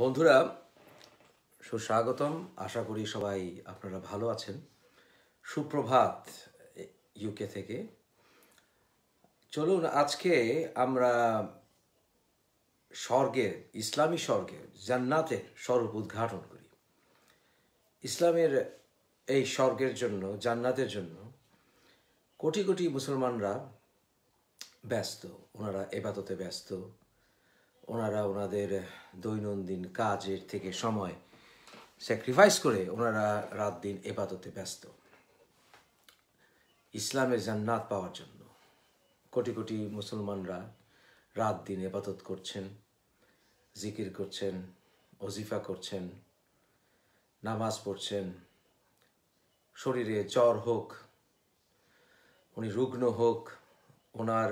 বন্ধুরা সুস্বাগতম আশা করি সবাই আপনারা ভালো আছেন সুপ্রভাত ইউকে থেকে চলুন আজকে আমরা স্বর্গের ইসলামী স্বর্গের জান্নাতের স্বরূপ উদ্ঘাটন করি ইসলামের এই স্বর্গের জন্য জান্নাতের জন্য কোটি কোটি মুসলমানরা ব্যস্ত ওনারা এবাদতে ব্যস্ত ওনারা ওনাদের দৈনন্দিন কাজের থেকে সময় স্যাক্রিফাইস করে ওনারা রাত দিন এবাদতে ব্যস্ত ইসলামের জান্নাত পাওয়ার জন্য কোটি কোটি মুসলমানরা রাত দিন এবাদত করছেন জিকির করছেন অজিফা করছেন নামাজ পড়ছেন শরীরে জ্বর হোক উনি রুগ্ন হোক ওনার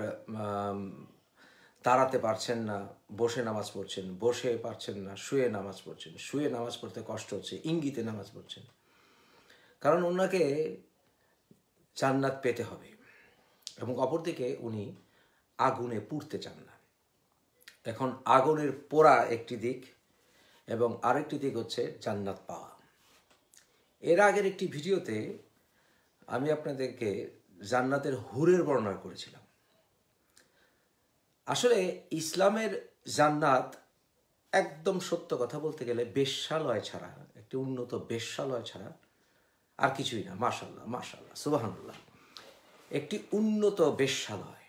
দাঁড়াতে পারছেন না বসে নামাজ পড়ছেন বসে পারছেন না শুয়ে নামাজ পড়ছেন শুয়ে নামাজ পড়তে কষ্ট হচ্ছে ইঙ্গিতে নামাজ পড়ছেন কারণ ওনাকে জান্নাত পেতে হবে এবং অপরদিকে উনি আগুনে পুড়তে চান না এখন আগুনের পোড়া একটি দিক এবং আরেকটি দিক হচ্ছে জান্নাত পাওয়া এর আগের একটি ভিডিওতে আমি আপনাদেরকে জান্নাতের হুরের বর্ণনা করেছিলাম আসলে ইসলামের জান্নাত একদম সত্য কথা বলতে গেলে বেশ্যালয় ছাড়া একটি উন্নত বেশ্যালয় ছাড়া আর কিছুই না মাশাল্লাহ মাশাল্লাহ সুবাহান্লাহ একটি উন্নত বেশ্যালয়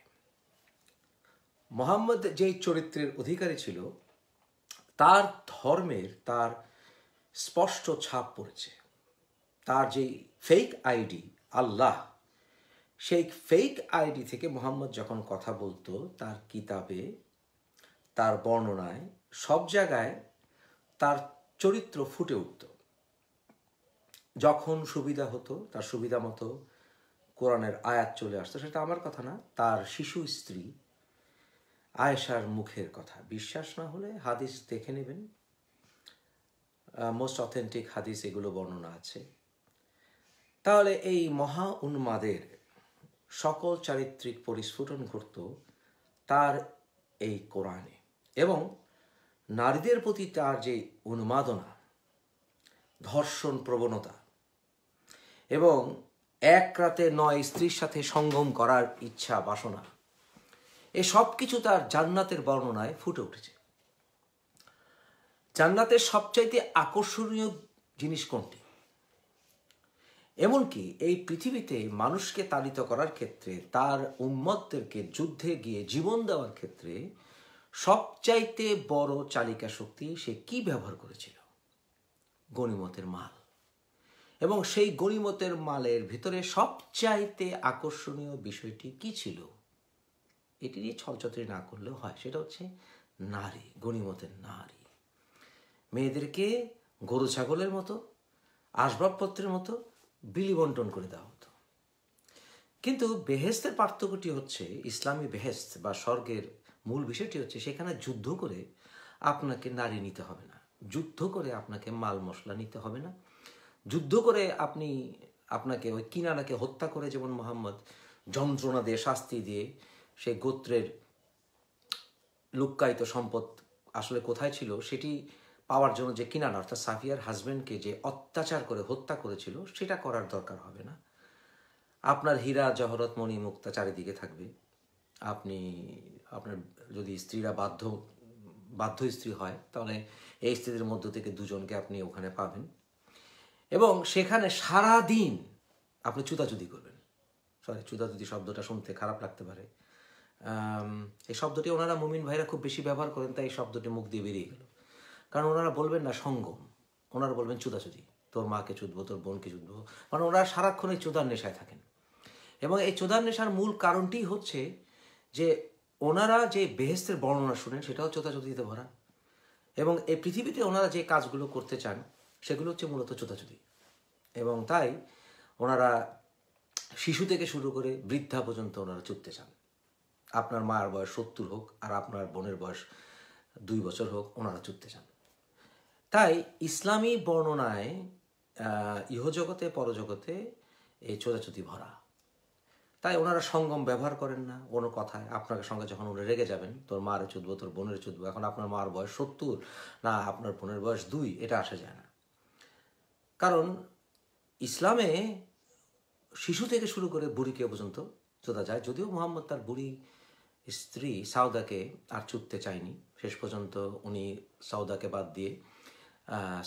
মোহাম্মদ যেই চরিত্রের অধিকারী ছিল তার ধর্মের তার স্পষ্ট ছাপ পড়েছে তার যেই ফেক আইডি আল্লাহ সেই ফেক আইডি থেকে মোহাম্মদ যখন কথা বলতো তার কিতাবে তার বর্ণনায় সব জায়গায় তার চরিত্র ফুটে উঠত যখন সুবিধা হতো তার সুবিধা মতো কোরআনের আয়াত চলে আসতো সেটা আমার কথা না তার শিশু স্ত্রী আয়েশার মুখের কথা বিশ্বাস না হলে হাদিস দেখে নেবেন মোস্ট অথেন্টিক হাদিস এগুলো বর্ণনা আছে তাহলে এই মহা উন্মাদের সকল চারিত্রিক পরিস্ফুটন ঘটত তার এই কোরআনে এবং নারীদের প্রতি তার যে উন্মাদনা ধর্ষণ প্রবণতা এবং এক রাতে নয় স্ত্রীর সাথে সঙ্গম করার ইচ্ছা বাসনা এ সব কিছু তার জান্নাতের বর্ণনায় ফুটে উঠেছে জান্নাতের সবচাইতে আকর্ষণীয় জিনিস কোনটি এমনকি এই পৃথিবীতে মানুষকে তাড়িত করার ক্ষেত্রে তার উম্মতদেরকে যুদ্ধে গিয়ে জীবন দেওয়ার ক্ষেত্রে সবচাইতে বড় চালিকা শক্তি সে কি ব্যবহার করেছিল গণিমতের মাল এবং সেই গণিমতের মালের ভিতরে সবচাইতে আকর্ষণীয় বিষয়টি কি ছিল এটি নিয়ে ছলচতরি না করলেও হয় সেটা হচ্ছে নারী গণিমতের নারী মেয়েদেরকে গরু ছাগলের মতো আসবাবপত্রের মতো বিলি বন্টন করে দেওয়া হতো কিন্তু বেহেস্তের পার্থক্যটি হচ্ছে ইসলামী বেহেস্ত বা স্বর্গের মূল বিষয়টি হচ্ছে সেখানে যুদ্ধ করে আপনাকে নারী নিতে হবে না যুদ্ধ করে আপনাকে মাল মশলা নিতে হবে না যুদ্ধ করে আপনি আপনাকে ওই কিনানাকে হত্যা করে যেমন মোহাম্মদ যন্ত্রণা দিয়ে শাস্তি দিয়ে সেই গোত্রের লুক্কায়িত সম্পদ আসলে কোথায় ছিল সেটি পাওয়ার জন্য যে কিনা অর্থাৎ সাফিয়ার হাজব্যান্ডকে যে অত্যাচার করে হত্যা করেছিল সেটা করার দরকার হবে না আপনার হীরা জহরত মণি মুক্তা চারিদিকে থাকবে আপনি আপনার যদি স্ত্রীরা বাধ্য বাধ্য স্ত্রী হয় তাহলে এই স্ত্রীদের মধ্য থেকে দুজনকে আপনি ওখানে পাবেন এবং সেখানে সারা দিন আপনি চুদাচুদি করবেন সরি চুদাচুদি শব্দটা শুনতে খারাপ লাগতে পারে এই শব্দটি ওনারা মুমিন ভাইরা খুব বেশি ব্যবহার করেন তাই এই শব্দটি মুখ দিয়ে বেরিয়ে গেল কারণ ওনারা বলবেন না সঙ্গম ওনারা বলবেন চুদাচুদি তোর মাকে চুদবো তোর বোনকে চুদবো কারণ ওনারা সারাক্ষণ এই চোদার নেশায় থাকেন এবং এই চোদার নেশার মূল কারণটি হচ্ছে যে ওনারা যে বেহেস্তের বর্ণনা শুনেন সেটাও চোদাচুদিতে ভরা এবং এই পৃথিবীতে ওনারা যে কাজগুলো করতে চান সেগুলো হচ্ছে মূলত চোদাচুদি এবং তাই ওনারা শিশু থেকে শুরু করে বৃদ্ধা পর্যন্ত ওনারা চুদতে চান আপনার মার বয়স সত্তর হোক আর আপনার বোনের বয়স দুই বছর হোক ওনারা চুদতে চান তাই ইসলামী বর্ণনায় ইহজগতে পরজগতে এই চোদাচুতি ভরা তাই ওনারা সঙ্গম ব্যবহার করেন না কোনো কথায় আপনাকে সঙ্গে যখন উনি রেগে যাবেন তোর মারে চুদবো তোর বোনের চুদবো এখন আপনার মার বয়স সত্তর না আপনার বোনের বয়স দুই এটা আসা যায় না কারণ ইসলামে শিশু থেকে শুরু করে বুড়িকে পর্যন্ত চোদা যায় যদিও মোহাম্মদ তার বুড়ি স্ত্রী সাউদাকে আর চুদতে চায়নি শেষ পর্যন্ত উনি সাউদাকে বাদ দিয়ে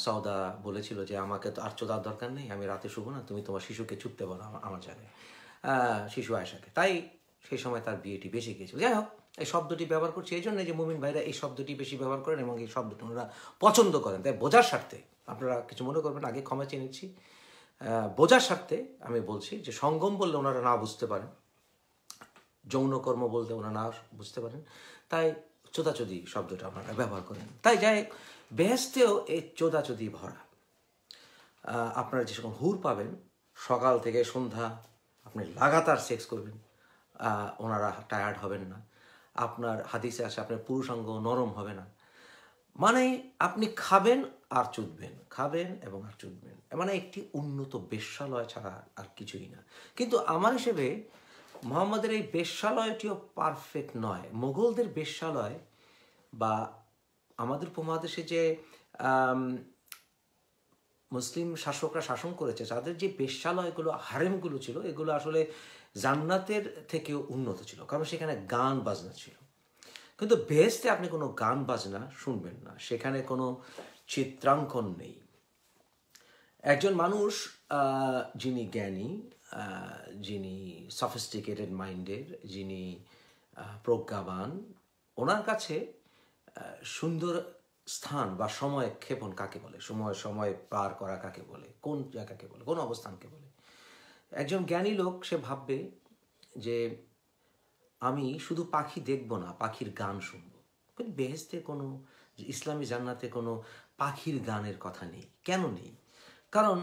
সৌদা বলেছিল যে আমাকে তো আর চোদার দরকার নেই আমি রাতে শুভ না তুমি তোমার শিশুকে ছুটতে পারো আমার জানে শিশু আয়সাকে তাই সেই সময় তার বিয়েটি বেশি গিয়েছিল যাই হোক এই শব্দটি ব্যবহার করছে এই জন্য যে মুমিন ভাইরা এই শব্দটি বেশি ব্যবহার করেন এবং এই শব্দটি ওনারা পছন্দ করেন তাই বোঝার স্বার্থে আপনারা কিছু মনে করবেন আগে ক্ষমা চেয়ে নিচ্ছি বোঝার স্বার্থে আমি বলছি যে সঙ্গম বললে ওনারা না বুঝতে পারেন যৌনকর্ম বলতে ওনারা না বুঝতে পারেন তাই চোদাচুদি শব্দটা আপনারা ব্যবহার করেন তাই যাই বেহেস্তেও এই চোদাচোদি ভরা আপনারা যে সকল হুর পাবেন সকাল থেকে সন্ধ্যা আপনি লাগাতার সেক্স করবেন ওনারা টায়ার্ড হবেন না আপনার হাদিসে আসে আপনার পুরুষাঙ্গ নরম হবে না মানে আপনি খাবেন আর চুদবেন খাবেন এবং আর চুদবেন মানে একটি উন্নত বেশ্যালয় ছাড়া আর কিছুই না কিন্তু আমার হিসেবে মোহাম্মদের এই বেশ্যালয়টিও পারফেক্ট নয় মোগলদের বেশ্যালয় বা আমাদের উপমহাদেশে যে মুসলিম শাসকরা শাসন করেছে তাদের যে বেশালয়গুলো হারেমগুলো ছিল এগুলো আসলে জান্নাতের থেকেও উন্নত ছিল কারণ সেখানে গান বাজনা ছিল কিন্তু বেহেস্তে আপনি কোনো গান বাজনা শুনবেন না সেখানে কোনো চিত্রাঙ্কন নেই একজন মানুষ যিনি জ্ঞানী যিনি সফিস্টিকেটেড মাইন্ডের যিনি প্রজ্ঞাবান ওনার কাছে সুন্দর স্থান বা সময় ক্ষেপণ কাকে বলে সময় সময় পার করা কাকে বলে কোন জায়গাকে বলে কোন অবস্থানকে বলে একজন জ্ঞানী লোক সে ভাববে যে আমি শুধু পাখি দেখব না পাখির গান শুনবো কিন্তু বেহেস্তে কোনো ইসলামী জান্নাতে কোনো পাখির গানের কথা নেই কেন নেই কারণ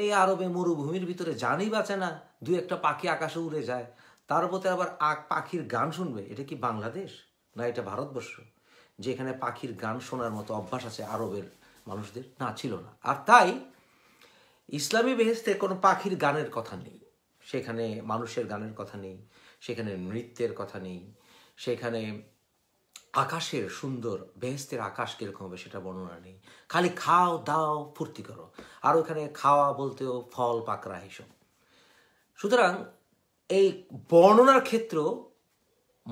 এই আরবে মরুভূমির ভিতরে জানই বাঁচে না দু একটা পাখি আকাশে উড়ে যায় তার উপরে আবার পাখির গান শুনবে এটা কি বাংলাদেশ না এটা ভারতবর্ষ যে এখানে পাখির গান শোনার মতো অভ্যাস আছে আরবের মানুষদের না ছিল না আর তাই ইসলামী বেহেস্তে কোনো পাখির গানের কথা নেই সেখানে মানুষের গানের কথা নেই সেখানে নৃত্যের কথা নেই সেখানে আকাশের সুন্দর বেহেস্তের আকাশ কীরকম হবে সেটা বর্ণনা নেই খালি খাও দাও ফুর্তি করো আর ওখানে খাওয়া বলতেও ফল পাকড়া এইসব সুতরাং এই বর্ণনার ক্ষেত্র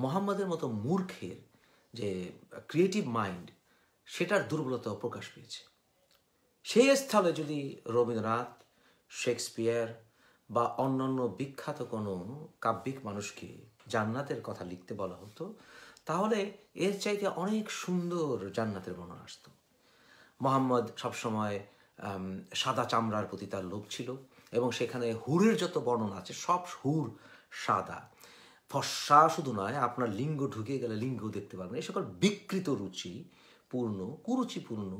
মোহাম্মদের মতো মূর্খের যে ক্রিয়েটিভ মাইন্ড সেটার দুর্বলতাও প্রকাশ পেয়েছে সেই স্থলে যদি রবীন্দ্রনাথ শেক্সপিয়ার বা অন্যান্য বিখ্যাত কোনো কাব্যিক মানুষকে জান্নাতের কথা লিখতে বলা হতো তাহলে এর চাইতে অনেক সুন্দর জান্নাতের বর্ণনা আসত মোহাম্মদ সবসময় সাদা চামড়ার প্রতি তার লোভ ছিল এবং সেখানে হুরের যত বর্ণনা আছে সব হুর সাদা ফর্সা শুধু নয় আপনার লিঙ্গ ঢুকে গেলে লিঙ্গ দেখতে পারবেন এই সকল বিকৃত রুচি পূর্ণ কুরুচিপূর্ণ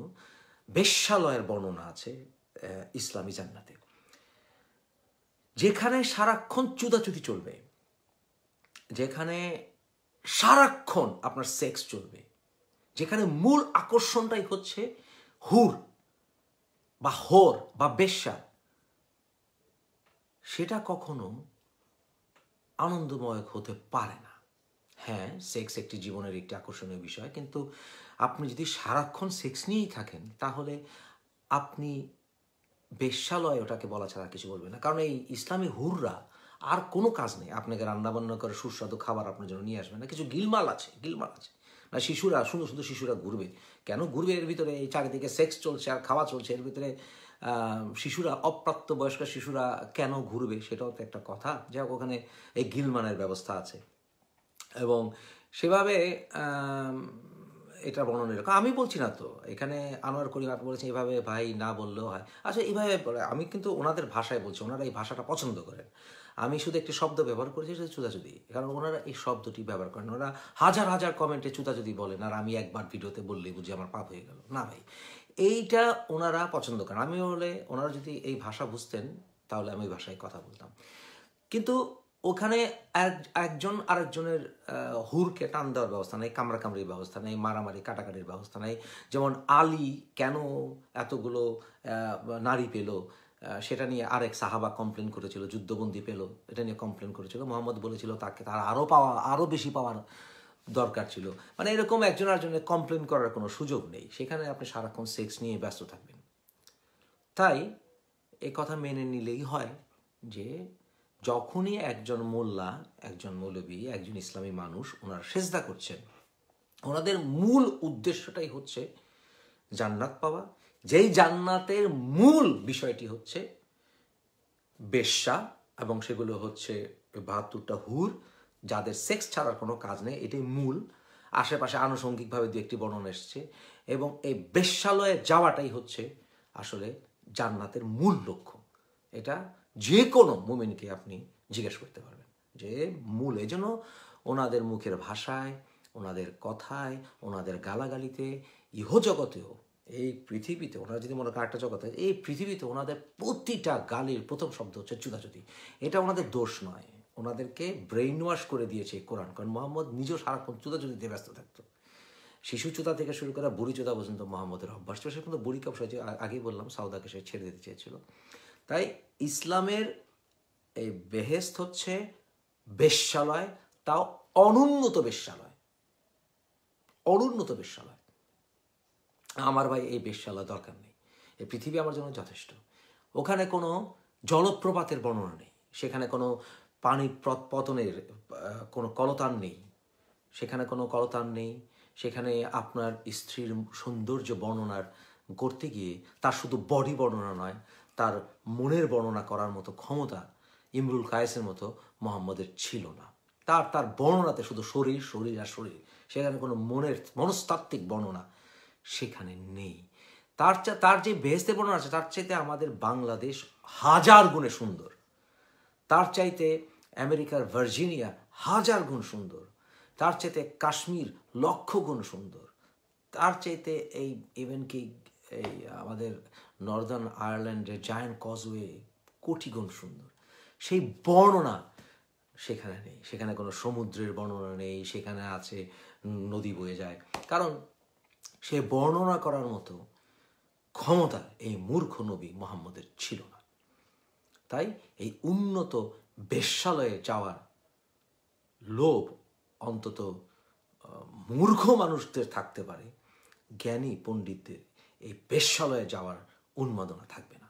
বেশ্যালয়ের বর্ণনা আছে ইসলামী জান্নাতে যেখানে সারাক্ষণ চুদাচুদি চলবে যেখানে সারাক্ষণ আপনার সেক্স চলবে যেখানে মূল আকর্ষণটাই হচ্ছে হুর বা হোর বা বেশ্যা সেটা কখনো আনন্দময় হতে পারে না হ্যাঁ সেক্স একটি জীবনের একটি আকর্ষণীয় বিষয় কিন্তু আপনি যদি সারাক্ষণ সেক্স নিয়েই থাকেন তাহলে আপনি বেশ্যালয় ওটাকে বলা ছাড়া কিছু বলবে না কারণ এই ইসলামী হুররা আর কোনো কাজ নেই আপনাকে রান্নাবান্না করে সুস্বাদু খাবার আপনার জন্য নিয়ে আসবে না কিছু গিলমাল আছে গিলমাল আছে না শিশুরা শুধু শুধু শিশুরা ঘুরবে কেন ঘুরবে এর ভিতরে এই চারিদিকে সেক্স চলছে আর খাওয়া চলছে এর ভিতরে শিশুরা অপ্রাপ্তবয়স্ক শিশুরা কেন ঘুরবে সেটাও তো একটা কথা যা ওখানে এই গিলমানের ব্যবস্থা আছে এবং সেভাবে এটা বর্ণনা এরকম আমি বলছি না তো এখানে আনোয়ার করিম আপনি বলেছেন এভাবে ভাই না বললেও হয় আচ্ছা এইভাবে আমি কিন্তু ওনাদের ভাষায় বলছি ওনারা এই ভাষাটা পছন্দ করেন আমি শুধু একটি শব্দ ব্যবহার করেছি সেটা চুদাচুদি কারণ ওনারা এই শব্দটি ব্যবহার করেন ওনারা হাজার হাজার কমেন্টে চুদাচুদি বলেন আর আমি একবার ভিডিওতে বললেই বুঝি আমার পাপ হয়ে গেল না ভাই এইটা ওনারা পছন্দ করেন আমি হলে ওনারা যদি এই ভাষা বুঝতেন তাহলে আমি ওই ভাষায় কথা বলতাম কিন্তু ওখানে একজন আরেকজনের হুরকে টান দেওয়ার ব্যবস্থা নেই কামড়ির ব্যবস্থা নেই মারামারি কাটাকাটির ব্যবস্থা নেই যেমন আলী কেন এতগুলো নারী পেল সেটা নিয়ে আরেক সাহাবা কমপ্লেন করেছিল যুদ্ধবন্দী পেল এটা নিয়ে কমপ্লেন করেছিল মোহাম্মদ বলেছিল তাকে তার আরও পাওয়া আরও বেশি পাওয়ার দরকার ছিল মানে এরকম একজন আরেকজনের কমপ্লেন করার কোনো সুযোগ নেই সেখানে আপনি সারাক্ষণ সেক্স নিয়ে ব্যস্ত থাকবেন তাই এ কথা মেনে নিলেই হয় যে যখনই একজন মোল্লা একজন মৌলবী একজন ইসলামী মানুষ ওনার সেজদা করছেন ওনাদের মূল উদ্দেশ্যটাই হচ্ছে জান্নাত পাওয়া যেই জান্নাতের মূল বিষয়টি হচ্ছে বেশ্যা এবং সেগুলো হচ্ছে বাহাত্তরটা হুর যাদের সেক্স ছাড়ার কোনো কাজ নেই এটাই মূল আশেপাশে আনুষঙ্গিকভাবে দু একটি বর্ণনা এসছে এবং এই বেশ্যালয়ে যাওয়াটাই হচ্ছে আসলে জান্নাতের মূল লক্ষ্য এটা যে কোনো মোমেনকে আপনি জিজ্ঞেস করতে পারবেন যে মূল এজন্য ওনাদের মুখের ভাষায় ওনাদের কথায় ওনাদের গালাগালিতে ইহজগতেও এই পৃথিবীতে ওনারা যদি মনে করেন একটা জগতে এই পৃথিবীতে ওনাদের প্রতিটা গালির প্রথম শব্দ হচ্ছে চুদাচুদি এটা ওনাদের দোষ নয় ওনাদেরকে ব্রেইন ওয়াশ করে দিয়েছে কোরআন কারণ মোহাম্মদ নিজেও সারাক্ষণ চুদিতে ব্যস্ত থাকতো শিশু চোদা থেকে শুরু করা বুড়ি চোদা পর্যন্ত মোহাম্মদের অভ্যাস ছিল সে কিন্তু বুড়ি কাপড় আগেই বললাম সাউদাকে সে ছেড়ে দিতে চেয়েছিল তাই ইসলামের এই বেহেস্ত হচ্ছে বেশ্যালয় তাও অনুন্নত বেশ্যালয় অনুন্নত বেশ্যালয় আমার ভাই এই বেশ্যালয় দরকার নেই এই পৃথিবী আমার জন্য যথেষ্ট ওখানে কোনো জলপ্রপাতের বর্ণনা নেই সেখানে কোনো পানির পতনের কোনো কলতান নেই সেখানে কোনো কলতান নেই সেখানে আপনার স্ত্রীর সৌন্দর্য বর্ণনার করতে গিয়ে তার শুধু বডি বর্ণনা নয় তার মনের বর্ণনা করার মতো ক্ষমতা ইমরুল কায়েসের মতো মোহাম্মদের ছিল না তার তার বর্ণনাতে শুধু শরীর শরীর আর শরীর সেখানে কোনো মনের মনস্তাত্ত্বিক বর্ণনা সেখানে নেই তার তার যে বেহেস্তে বর্ণনা আছে তার চাইতে আমাদের বাংলাদেশ হাজার গুণে সুন্দর তার চাইতে আমেরিকার ভার্জিনিয়া হাজার গুণ সুন্দর তার চেতে কাশ্মীর লক্ষ গুণ সুন্দর তার চাইতে এই ইভেন কি এই আমাদের নর্দার্ন আয়ারল্যান্ডের জায়ান্ট কজওয়ে কোটি গুণ সুন্দর সেই বর্ণনা সেখানে নেই সেখানে কোনো সমুদ্রের বর্ণনা নেই সেখানে আছে নদী বয়ে যায় কারণ সে বর্ণনা করার মতো ক্ষমতা এই মূর্খ নবী মোহাম্মদের ছিল না তাই এই উন্নত বেশ্যালয়ে যাওয়ার লোভ অন্তত মূর্খ মানুষদের থাকতে পারে জ্ঞানী পণ্ডিতদের এই বেশ্যালয়ে যাওয়ার উন্মাদনা থাকবে